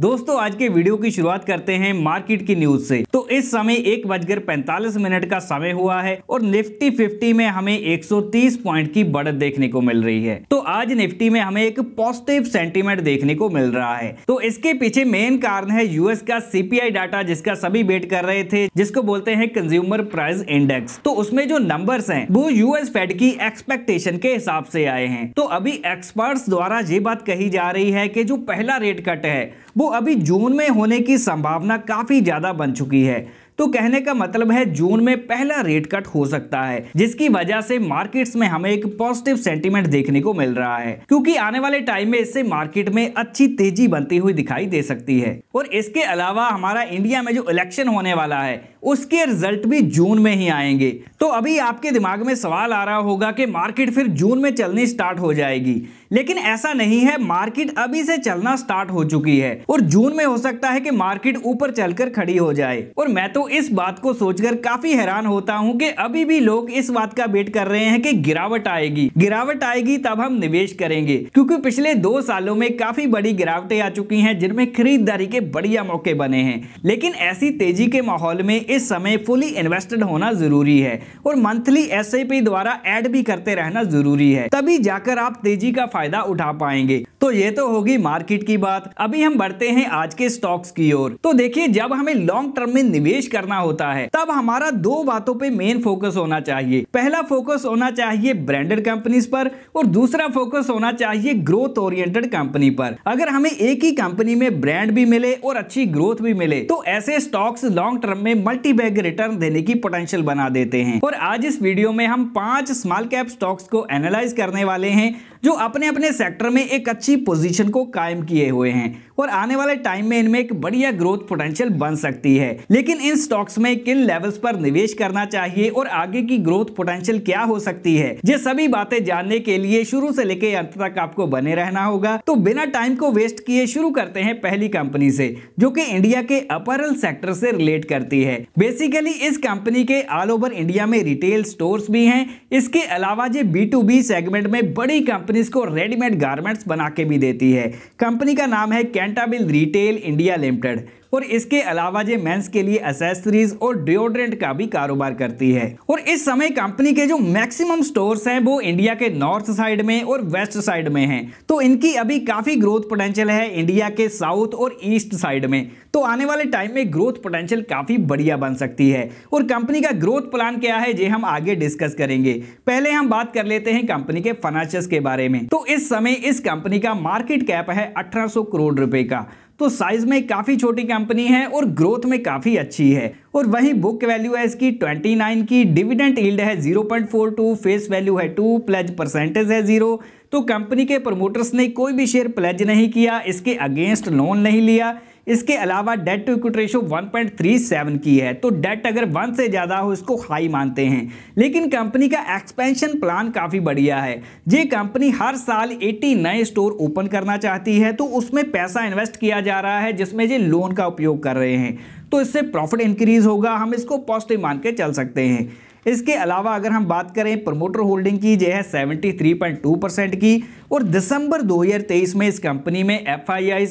दोस्तों आज के वीडियो की शुरुआत करते हैं मार्केट की न्यूज से तो इस समय एक बजकर पैंतालीस मिनट का समय हुआ है और निफ्टी 50 में हमें 130 पॉइंट की बढ़त देखने को मिल रही है तो आज निफ्टी में हमें एक पॉजिटिव सेंटीमेंट देखने को मिल रहा है तो इसके पीछे मेन कारण है यूएस का सीपीआई डाटा जिसका सभी वेट कर रहे थे जिसको बोलते हैं कंज्यूमर प्राइस इंडेक्स तो उसमें जो नंबर है वो यूएस फेड की एक्सपेक्टेशन के हिसाब से आए हैं तो अभी एक्सपर्ट द्वारा ये बात कही जा रही है की जो पहला रेट कट है वो अभी जून में होने की संभावना काफ़ी ज़्यादा बन चुकी है तो कहने का मतलब है जून में पहला रेट कट हो सकता है जिसकी वजह से मार्केट्स में हमें एक पॉजिटिव सेंटीमेंट देखने को मिल रहा है क्योंकि आने वाले टाइम में इससे मार्केट में अच्छी तेजी बनती हुई दिखाई दे सकती है और इसके अलावा हमारा इंडिया में जो इलेक्शन होने वाला है उसके रिजल्ट भी जून में ही आएंगे तो अभी आपके दिमाग में सवाल आ रहा होगा कि मार्केट फिर जून में चलनी स्टार्ट हो जाएगी लेकिन ऐसा नहीं है मार्केट अभी से चलना स्टार्ट हो चुकी है और जून में हो सकता है कि मार्केट ऊपर चलकर खड़ी हो जाए और मैं तो इस बात को सोचकर काफी हैरान होता हूँ कि अभी भी लोग इस बात का वेट कर रहे हैं कि गिरावट आएगी गिरावट आएगी तब हम निवेश करेंगे क्योंकि पिछले दो सालों में काफी बड़ी गिरावटें आ चुकी है जिनमें खरीदारी के बढ़िया मौके बने हैं लेकिन ऐसी तेजी के माहौल में इस समय फुली इन्वेस्टेड होना जरूरी है और मंथली एस द्वारा एड भी करते रहना जरूरी है तभी जाकर आप तेजी का फायदा फायदा उठा पाएंगे तो ये तो होगी मार्केट की बात अभी हम बढ़ते हैं आज के स्टॉक्स की ओर तो देखिए जब हमें लॉन्ग टर्म में निवेश करना होता है तब हमारा दो बातों पे मेन फोकस होना चाहिए पहला फोकस होना चाहिए ब्रांडेड कंपनीज पर और दूसरा फोकस होना चाहिए ग्रोथ ओरिएंटेड कंपनी पर अगर हमें एक ही कंपनी में ब्रांड भी मिले और अच्छी ग्रोथ भी मिले तो ऐसे स्टॉक्स लॉन्ग टर्म में मल्टी बैग रिटर्न देने की पोटेंशियल बना देते हैं और आज इस वीडियो में हम पांच स्मॉल कैप स्टॉक्स को एनालाइज करने वाले हैं जो अपने अपने सेक्टर में एक अच्छी पोजीशन को कायम किए हुए हैं और आने वाले टाइम में इनमें एक बढ़िया ग्रोथ पोटेंशियल बन सकती है लेकिन इन स्टॉक्स में किन लेवल्स पर निवेश करना चाहिए और आगे की ग्रोथ पोटेंशियल क्या हो सकती है ये सभी बातें जानने के लिए शुरू से लेके अंत तक आपको बने रहना होगा तो बिना टाइम को वेस्ट किए शुरू करते हैं पहली कंपनी से जो कि इंडिया के अपरल सेक्टर से रिलेट करती है बेसिकली इस कंपनी के ऑल ओवर इंडिया में रिटेल स्टोर भी है इसके अलावा ये बी टू बी सेगमेंट में बड़ी कंपनीज को रेडीमेड गार्मेंट्स बना के भी देती है कंपनी का नाम है कैंटाबिल रिटेल इंडिया लिमिटेड और इसके अलावा ये मेंस के लिए एसेसरीज और डिओड्रेंट का भी कारोबार करती है और इस समय कंपनी के जो मैक्सिमम स्टोर्स हैं वो इंडिया के नॉर्थ साइड में और वेस्ट साइड में हैं तो इनकी अभी काफ़ी ग्रोथ पोटेंशियल है इंडिया के साउथ और ईस्ट साइड में तो आने वाले टाइम में ग्रोथ पोटेंशियल काफ़ी बढ़िया बन सकती है और कंपनी का ग्रोथ प्लान क्या है ये हम आगे डिस्कस करेंगे पहले हम बात कर लेते हैं कंपनी के फाइनेंशियल के बारे में तो इस समय इस कंपनी का मार्केट कैप है 1800 करोड़ रुपए का तो साइज में काफ़ी छोटी कंपनी है और ग्रोथ में काफ़ी अच्छी है और वही बुक वैल्यू है इसकी 29 की डिविडेंट ईल्ड है 0.42 फेस वैल्यू है 2 प्लेज परसेंटेज है जीरो तो कंपनी के प्रमोटर्स ने कोई भी शेयर प्लेज नहीं किया इसके अगेंस्ट लोन नहीं लिया इसके अलावा डेट टू इक्विट रेशो 1.37 की है तो डेट अगर वन से ज़्यादा हो इसको हाई मानते हैं लेकिन कंपनी का एक्सपेंशन प्लान काफ़ी बढ़िया है ये कंपनी हर साल 80 नए स्टोर ओपन करना चाहती है तो उसमें पैसा इन्वेस्ट किया जा रहा है जिसमें ये लोन का उपयोग कर रहे हैं तो इससे प्रॉफिट इंक्रीज होगा हम इसको पॉजिटिव मान के चल सकते हैं इसके अलावा अगर हम बात करें प्रमोटर होल्डिंग की जो है टू परसेंट की और दिसंबर 2023 में इस कंपनी में एफ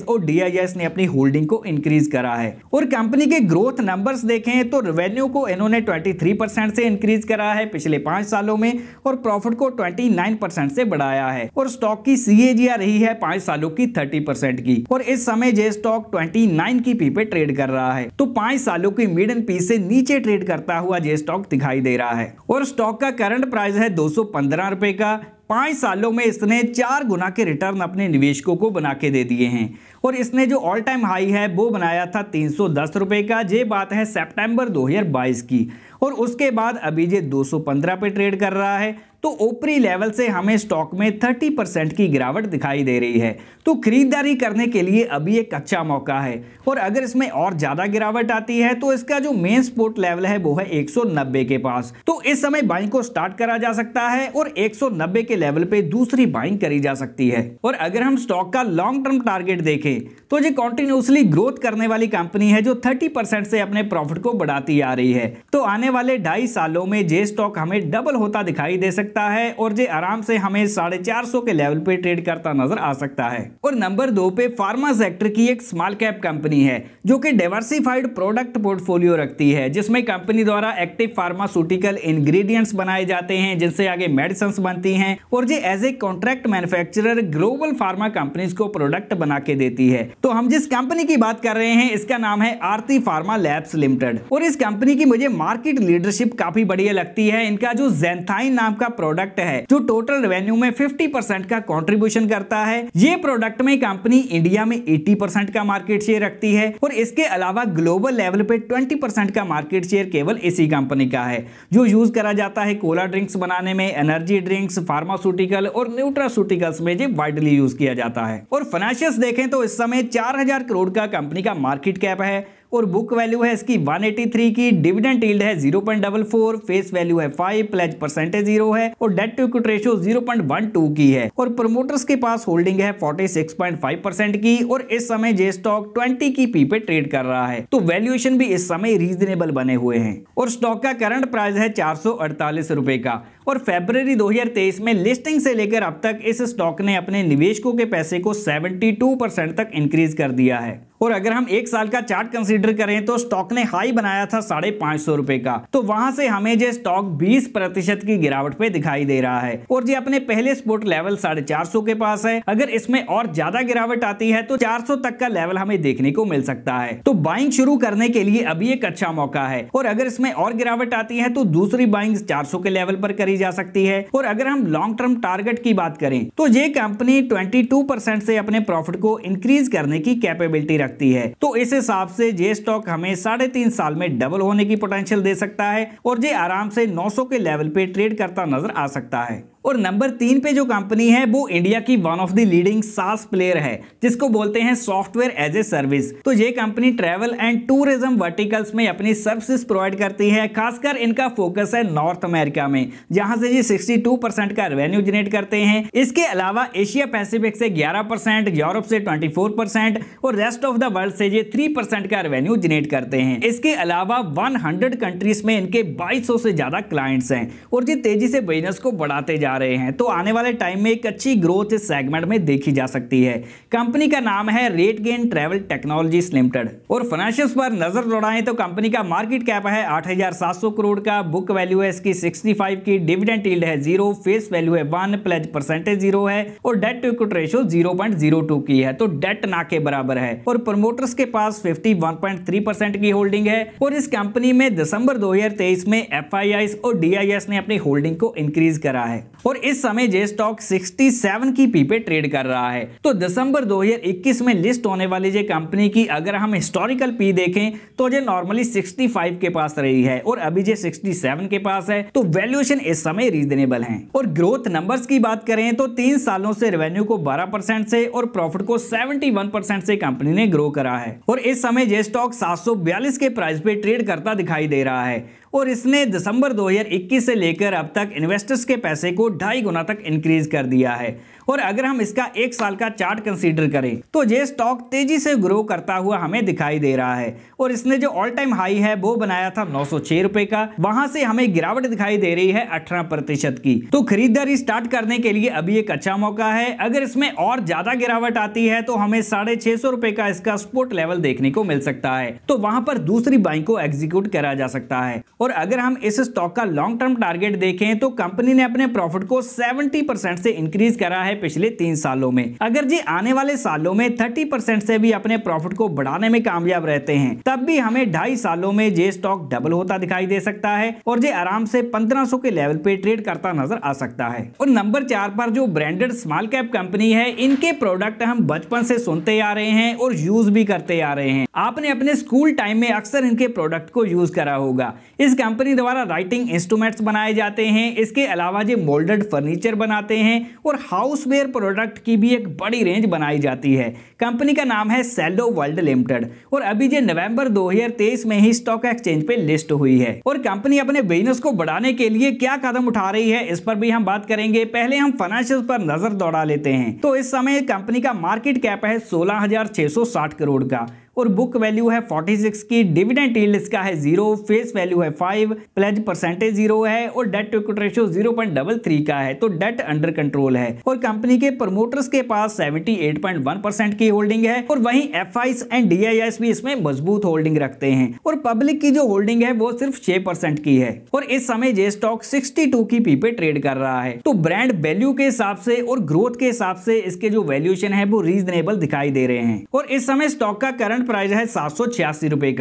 और डी ने अपनी होल्डिंग को इंक्रीज करा है और कंपनी के ग्रोथ नंबर्स देखें तो रेवेन्यू को इन्होंने 23% से इंक्रीज करा है पिछले पांच सालों में और प्रॉफिट को 29% से बढ़ाया है और स्टॉक की सी रही है पांच सालों की थर्टी की और इस समय जे स्टॉक 29 की पी पे ट्रेड कर रहा है तो पांच सालों की मिड एंड पी से नीचे ट्रेड करता हुआ जे स्टॉक दिखाई दे रहा है और स्टॉक का करंट प्राइस है दो सौ का पाँच सालों में इसने चार गुना के रिटर्न अपने निवेशकों को बना के दे दिए हैं और इसने जो ऑल टाइम हाई है वो बनाया था तीन सौ का ये बात है सेप्टेम्बर बाईस की और उसके बाद अभी ये 215 पे ट्रेड कर रहा है तो ऊपरी लेवल से हमें स्टॉक में 30 परसेंट की गिरावट दिखाई दे रही है तो खरीदारी करने के लिए अभी एक अच्छा मौका है और अगर इसमें और ज़्यादा गिरावट आती है तो इसका जो मेन स्पोर्ट लेवल है वो है 190 के पास तो इस समय बाइंग को स्टार्ट करा जा सकता है और 190 के लेवल पे दूसरी बाइंग करी जा सकती है और अगर हम स्टॉक का लॉन्ग टर्म टारगेट देखें तो ये कॉन्टिन्यूसली ग्रोथ करने वाली कंपनी है जो थर्टी से अपने प्रॉफिट को बढ़ाती आ रही है तो आने वाले ढाई सालों में जे स्टॉक हमें डबल होता दिखाई दे सकता है और जे आराम से हमें साढ़े चार सौ के लेवल पे ट्रेड करता नजर आ सकता है और नंबर दो पे फार्मा सेक्टर की एक स्मॉल कैप कंपनी है जो कि डाइवर्सिफाइड प्रोडक्ट पोर्टफोलियो रखती है जिसमें कंपनी द्वारा एक्टिव फार्मास्यूटिकल इंग्रेडिएंट्स बनाए जाते हैं जिनसे आगे मेडिसिन बनती हैं और जे as a contract manufacturer global pharma companies को प्रोडक्ट बना के देती है तो हम जिस कंपनी की बात कर रहे हैं इसका नाम है आरती फार्मा लैब्स लिमिटेड और इस कंपनी की मुझे मार्केट लीडरशिप काफी बढ़िया लगती है इनका जो जेंथाइन नाम का प्रोडक्ट है जो टोटल रेवेन्यू में फिफ्टी का कॉन्ट्रीब्यूशन करता है ये प्रोडक्ट में कंपनी इंडिया में एट्टी का मार्केट शेयर रखती है और इसके अलावा ग्लोबल लेवल पे ट्वेंटी का मार्केट शेयर केवल इसी कंपनी का है जो यूज करा जाता है कोला ड्रिंक्स बनाने में एनर्जी ड्रिंक्स फार्मास्यूटिकल और न्यूट्रास्यूटिकल्स में जो वाइडली यूज किया जाता है और फाइनेंशियल देखें तो इस समय 4000 करोड़ का कंपनी का मार्केट कैप है और बुक वैल्यू है इसकी 183 की डिविडेंड ईल्ड है 0.44 फेस वैल्यू है 5 प्लेज परसेंटेज जीरो है और डेट टू इक्विटी रेशियो 0.12 की है और प्रमोटर्स के पास होल्डिंग है 46.5 परसेंट की और इस समय जे स्टॉक 20 की पी पे ट्रेड कर रहा है तो वैल्यूएशन भी इस समय रीजनेबल बने हुए हैं और स्टॉक का करंट प्राइस है चार रुपए का और फेबर 2023 में लिस्टिंग से लेकर अब तक इस स्टॉक ने अपने निवेशकों के पैसे को 72 परसेंट तक इंक्रीज कर दिया है और अगर हम एक साल का चार्ट कंसिडर करें तो स्टॉक ने हाई बनाया था साढ़े पांच सौ रुपए का तो वहां से हमें जो स्टॉक बीस प्रतिशत की गिरावट पे दिखाई दे रहा है और ये अपने पहले स्पोर्ट लेवल साढ़े चार सौ के पास है अगर इसमें और ज्यादा गिरावट आती है तो चार सौ तक का लेवल हमें देखने को मिल सकता है तो बाइंग शुरू करने के लिए अभी एक अच्छा मौका है और अगर इसमें और गिरावट आती है तो दूसरी बाइंग सौ के लेवल पर करी जा सकती है और अगर हम लॉन्ग टर्म टारगेट की बात करें तो ये कंपनी टू परसेंट से अपने प्रॉफिट को इंक्रीज करने की कैपेबिलिटी रख सकती है तो इस हिसाब से जे स्टॉक हमें साढ़े तीन साल में डबल होने की पोटेंशियल दे सकता है और जे आराम से 900 के लेवल पे ट्रेड करता नजर आ सकता है और नंबर तीन पे जो कंपनी है वो इंडिया की one of the leading SaaS player है जिसको बोलते हैं सॉफ्टवेयर एज ए सर्विस तो ये company travel and tourism verticals में अपनी सर्विसेज प्रोवाइड करती है खासकर इनका फोकस है नॉर्थ अमेरिका में जहां से ये 62 परसेंट का रेवेन्यू जनरेट करते हैं इसके अलावा एशिया पैसिफिक से ग्यारह परसेंट यूरोप से ट्वेंटी परसेंट और रेस्ट ऑफ द वर्ल्ड से ये थ्री परसेंट का रेवेन्यू जनरेट करते हैं इसके अलावा वन कंट्रीज में इनके बाईस से ज्यादा क्लाइंट्स हैं और ये तेजी से बिजनेस को बढ़ाते जा जा रहे हैं तो आने वाले टाइम में एक अच्छी ग्रोथ इस सेगमेंट में देखी जा सकती है कंपनी का नाम है RateGain travel technology limited और फाइनेंशियल पर नजर दौड़ाएं तो कंपनी का मार्केट कैप है आठ करोड़ का बुक वैल्यू है इसकी सिक्सटी की डिविडेंट यील्ड है जीरो फेस वैल्यू है वन प्लेज परसेंटेज जीरो है और debt to equity ratio zero की है तो डेट ना के बराबर है और प्रमोटर्स के पास फिफ्टी की होल्डिंग है और इस कंपनी में दिसंबर 2023 में एफ और डी ने अपनी होल्डिंग को इंक्रीज करा है और इस समय जे स्टॉक 67 की पी पे ट्रेड कर रहा है तो दिसंबर 2021 में लिस्ट होने वाली जे कंपनी की अगर हम हिस्टोरिकल पी देखें तो जे नॉर्मली 65 के पास रही है और अभी जे 67 के पास है तो वैल्यूएशन इस समय रीजनेबल है और ग्रोथ नंबर की बात करें तो तीन सालों से रेवेन्यू को बारह परसेंट से और प्रॉफिट को वन परसेंट से कंपनी ने ग्रो करा है और इस समय जे स्टॉक बयालीस के प्राइस पे ट्रेड करता दिखाई दे रहा है और इसने दिसंबर 2021 से लेकर अब तक इन्वेस्टर्स के पैसे को ढाई गुना तक इंक्रीज कर दिया है और अगर हम इसका एक साल का चार्ट कंसीडर करें तो ये स्टॉक तेजी से ग्रो करता हुआ हमें दिखाई दे रहा है और इसने जो ऑल टाइम हाई है वो बनाया था नौ रुपए का वहां से हमें गिरावट दिखाई दे रही है अठारह की तो खरीदारी स्टार्ट करने के लिए अभी एक अच्छा मौका है अगर इसमें और ज्यादा गिरावट आती है तो हमें साढ़े रुपए का इसका स्पोर्ट लेवल देखने को मिल सकता है तो वहां पर दूसरी बाइक को एग्जीक्यूट करा जा सकता है और अगर हम इस स्टॉक का लॉन्ग टर्म टारगेट देखें तो कंपनी ने अपने प्रॉफिट को 70 परसेंट से इंक्रीज करा है पिछले तीन सालों में अगर जी आने वाले सालों में थर्टी परसेंट से भी अपने प्रॉफिट को बढ़ाने में कामयाब रहते हैं तब भी हमें ढाई सालों में जे स्टॉक डबल होता दिखाई दे सकता है और जे आराम से 1500 के लेवल पे ट्रेड करता नजर आ सकता है और नंबर चार पर जो ब्रांडेड स्मॉल कैप कंपनी है इनके प्रोडक्ट हम बचपन से सुनते आ रहे हैं और यूज भी करते आ रहे हैं आपने अपने स्कूल टाइम में अक्सर इनके प्रोडक्ट को यूज करा होगा इस कंपनी द्वारा राइटिंग इंस्ट्रूमेंट्स बनाए जाते हैं इसके अलावा जो मोल्डेड फर्नीचर बनाते हैं और हाउस सॉफ्टवेयर प्रोडक्ट की भी एक बड़ी रेंज बनाई जाती है कंपनी का नाम है सेलो वर्ल्ड लिमिटेड और अभी ये नवंबर 2023 में ही स्टॉक एक्सचेंज पे लिस्ट हुई है और कंपनी अपने बिजनेस को बढ़ाने के लिए क्या कदम उठा रही है इस पर भी हम बात करेंगे पहले हम फाइनेंशियल पर नजर दौड़ा लेते हैं तो इस समय कंपनी का मार्केट कैप है सोलह करोड़ का और बुक वैल्यू है 46 की डिविडेंट ईल्ड इसका है जीरो फेस वैल्यू है फाइव प्लेज परसेंटेज जीरो है और debt to equity ratio zero point double three का है तो डेट अंडर कंट्रोल है और कंपनी के प्रमोटर्स के पास seventy eight point one percent की होल्डिंग है और वहीं एफ एंड डी भी इसमें मजबूत होल्डिंग रखते हैं और पब्लिक की जो होल्डिंग है वो सिर्फ छह परसेंट की है और इस समय जे स्टॉक सिक्सटी टू की पी पे ट्रेड कर रहा है तो ब्रांड वैल्यू के हिसाब से और ग्रोथ के हिसाब से इसके जो वैल्यूएशन है वो रीजनेबल दिखाई दे रहे हैं और इस समय स्टॉक का करंट करंट प्राइस है सात सौ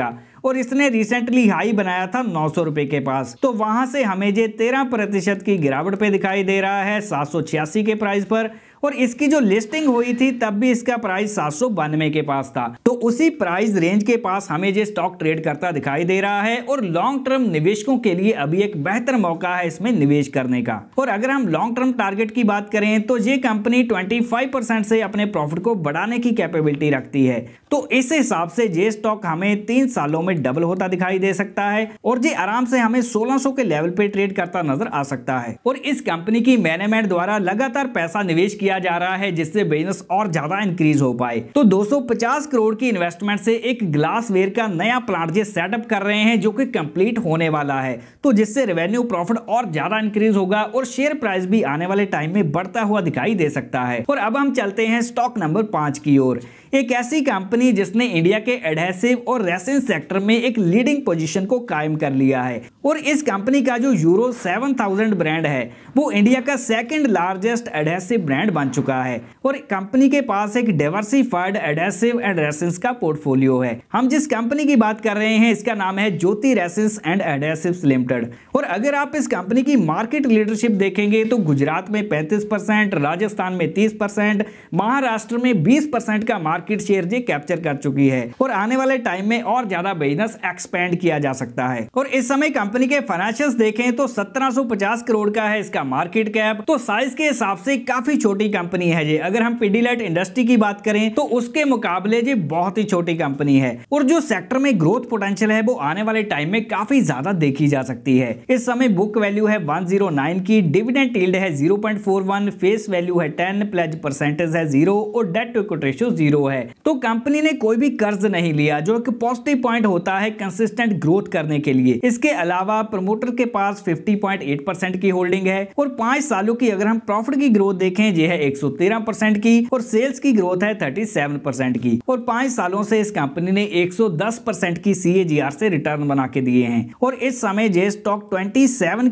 का और इसने रिसेंटली हाई बनाया था नौ सौ के पास तो वहां से हमें जे तेरह प्रतिशत की गिरावट पे दिखाई दे रहा है सात सौ छियासी के प्राइस पर और इसकी जो लिस्टिंग हुई थी तब भी इसका प्राइस सात सौ बानवे के पास था तो उसी प्राइस रेंज के पास हमें जो स्टॉक ट्रेड करता दिखाई दे रहा है और लॉन्ग टर्म निवेशकों के लिए अभी एक बेहतर मौका है इसमें निवेश करने का और अगर हम लॉन्ग टर्म टारगेट की बात करें तो ये कंपनी 25 से अपने प्रॉफिट को बढ़ाने की कैपेबिलिटी रखती है तो इस हिसाब से ये स्टॉक हमें तीन सालों में डबल होता दिखाई दे सकता है और ये आराम से हमें 1600 के लेवल पे ट्रेड करता नजर आ सकता है और इस कंपनी की मैनेजमेंट द्वारा लगातार पैसा निवेश किया जा रहा है जिससे बिजनेस और ज्यादा इंक्रीज हो पाए तो 250 करोड़ की इन्वेस्टमेंट से एक ग्लास वेयर का नया प्लांट ये सेटअप कर रहे हैं जो की कंप्लीट होने वाला है तो जिससे रेवेन्यू प्रॉफिट और ज्यादा इंक्रीज होगा और शेयर प्राइस भी आने वाले टाइम में बढ़ता हुआ दिखाई दे सकता है और अब हम चलते हैं स्टॉक नंबर पांच की ओर एक ऐसी कंपनी जिसने इंडिया के एडहेसिव और रेसिन सेक्टर में एक लीडिंग पोजीशन को कायम कर लिया है और इस कंपनी का जो यूरो 7000 ब्रांड है वो इंडिया का सेकंड लार्जेस्ट एडहेसिव ब्रांड बन चुका है और कंपनी के पास एक डाइवर्सिफाइड एडहेसिव एंड रेसिन का पोर्टफोलियो है हम जिस कंपनी की बात कर रहे हैं इसका नाम है Jyoti resins and adhesive limited और अगर आप इस कंपनी की मार्केट लीडरशिप देखेंगे तो गुजरात में पैंतीस राजस्थान में तीस महाराष्ट्र में बीस का मार्केट मार्केट शेयर जी कैप्चर कर चुकी है और आने वाले टाइम में और ज्यादा बिजनेस एक्सपेंड किया जा सकता है और इस समय कंपनी के फाइनेंशियल देखें तो 1750 करोड़ का है इसका मार्केट कैप तो साइज के हिसाब से काफी छोटी कंपनी है ये अगर हम पीडीलाइट इंडस्ट्री की बात करें तो उसके मुकाबले ये बहुत ही छोटी कंपनी है और जो सेक्टर में ग्रोथ पोटेंशियल है वो आने वाले टाइम में काफी ज्यादा देखी जा सकती है इस समय बुक वैल्यू है 109 की डिविडेंड टील्ड है 0.41 फेस वैल्यू है 10 प्लेज परसेंटेज है जीरो और debt to equity ratio zero है तो कंपनी ने कोई भी कर्ज नहीं लिया जो कि पॉजिटिव पॉइंट होता है कंसिस्टेंट ग्रोथ करने के लिए इसके अलावा प्रमोटर के पास 50.8 परसेंट की होल्डिंग है और पांच सालों की अगर हम प्रॉफिट की ग्रोथ देखें यह है 113 की और सेल्स की ग्रोथ है 37 की और पांच सालों से इस कंपनी ने 110 की सी से रिटर्न बना के दिए हैं और इस समय ये स्टॉक ट्वेंटी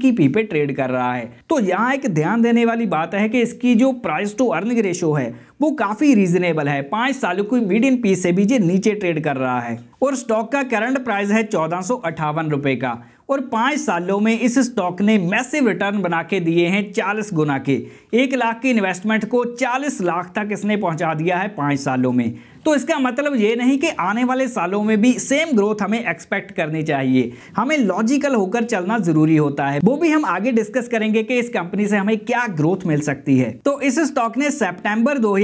की पी पे ट्रेड कर रहा है तो यहाँ एक ध्यान देने वाली बात है कि इसकी जो प्राइस टू अर्निंग रेशो है वो काफ़ी रीजनेबल है पांच सालों की मीडियम पीस से भी ये नीचे ट्रेड कर रहा है और स्टॉक का करंट प्राइस है चौदह रुपए का और पाँच सालों में इस स्टॉक ने मैसिव रिटर्न बना के दिए हैं चालीस गुना के एक लाख की इन्वेस्टमेंट को चालीस लाख तक इसने पहुंचा दिया है पाँच सालों में तो इसका मतलब ये नहीं कि आने वाले सालों में भी सेम ग्रोथ हमें एक्सपेक्ट करनी चाहिए हमें लॉजिकल होकर चलना जरूरी होता है वो भी हम आगे डिस्कस करेंगे कि इस कंपनी से हमें क्या ग्रोथ मिल सकती है तो इस स्टॉक ने सेप्टेम्बर दो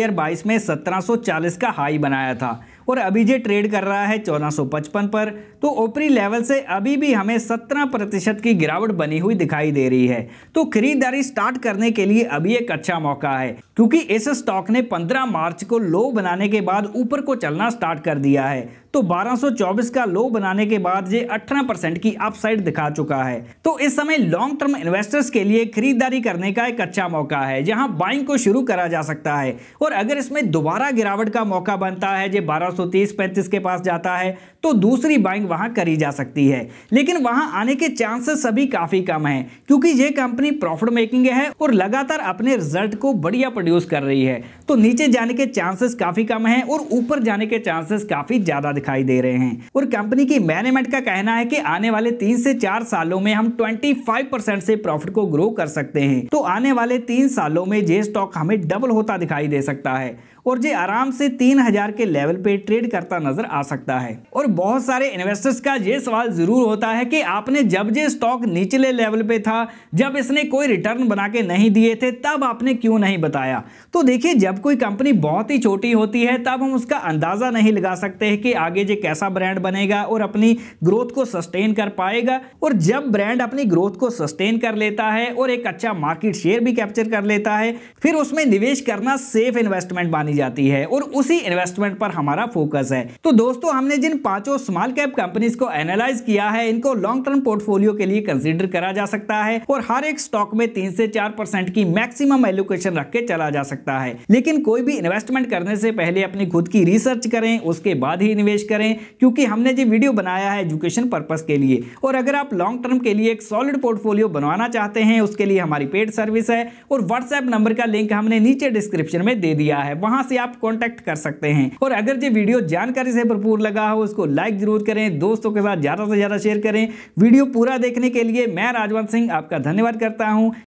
में सत्रह का हाई बनाया था और अभी जो ट्रेड कर रहा है 1455 पर तो ऊपरी लेवल से अभी भी हमें 17 प्रतिशत की गिरावट बनी हुई दिखाई दे रही है तो खरीदारी स्टार्ट करने के लिए अभी एक अच्छा मौका है क्योंकि इस स्टॉक ने 15 मार्च को लो बनाने के बाद ऊपर को चलना स्टार्ट कर दिया है तो 1224 का लो बनाने के बाद ये 18 परसेंट की अपसाइड दिखा चुका है तो इस समय लॉन्ग टर्म इन्वेस्टर्स के लिए खरीदारी करने का एक अच्छा मौका है जहां बाइंग को शुरू करा जा सकता है और अगर इसमें दोबारा गिरावट का मौका बनता है जो बारह 430 35 के पास जाता है तो दूसरी बाइंग वहां करी जा सकती है लेकिन वहां आने के चांसेस सभी काफ़ी कम है क्योंकि ये कंपनी प्रॉफिट मेकिंग है और लगातार अपने रिजल्ट को बढ़िया प्रोड्यूस कर रही है तो नीचे जाने के चांसेस काफ़ी कम है और ऊपर जाने के चांसेस काफ़ी ज़्यादा दिखाई दे रहे हैं और कंपनी की मैनेजमेंट का कहना है कि आने वाले तीन से चार सालों में हम 25 से प्रॉफिट को ग्रो कर सकते हैं तो आने वाले तीन सालों में जे स्टॉक हमें डबल होता दिखाई दे सकता है और ये आराम से तीन हजार के लेवल पे ट्रेड करता नजर आ सकता है और बहुत सारे इन्वेस्टर्स का ये सवाल जरूर होता है कि आपने जब ये स्टॉक निचले लेवल पे था जब इसने कोई रिटर्न बना के नहीं दिए थे तब आपने क्यों नहीं बताया तो देखिए जब कोई कंपनी बहुत ही छोटी होती है तब हम उसका अंदाज़ा नहीं लगा सकते कि आगे ये कैसा ब्रांड बनेगा और अपनी ग्रोथ को सस्टेन कर पाएगा और जब ब्रांड अपनी ग्रोथ को सस्टेन कर लेता है और एक अच्छा मार्केट शेयर भी कैप्चर कर लेता है फिर उसमें निवेश करना सेफ इन्वेस्टमेंट मानी मानी जाती है और उसी इन्वेस्टमेंट पर हमारा फोकस है तो दोस्तों हमने जिन पांचों स्मॉल कैप कंपनीज को एनालाइज किया है इनको लॉन्ग टर्म पोर्टफोलियो के लिए कंसिडर करा जा सकता है और हर एक स्टॉक में तीन से चार की मैक्सिमम एलोकेशन रख के चला जा सकता है लेकिन कोई भी इन्वेस्टमेंट करने से पहले अपनी खुद की रिसर्च करें उसके बाद ही निवेश करें क्योंकि हमने जो वीडियो बनाया है एजुकेशन पर्पज के लिए और अगर आप लॉन्ग टर्म के लिए एक सॉलिड पोर्टफोलियो बनवाना चाहते हैं उसके लिए हमारी पेड सर्विस है और व्हाट्सएप नंबर का लिंक हमने नीचे डिस्क्रिप्शन में दे दिया है वहां से आप कॉन्टेक्ट कर सकते हैं और अगर ये वीडियो जानकारी से भरपूर लगा हो उसको लाइक जरूर करें दोस्तों के साथ ज़्यादा से ज़्यादा शेयर करें वीडियो पूरा देखने के लिए मैं राजवंत सिंह आपका धन्यवाद करता हूँ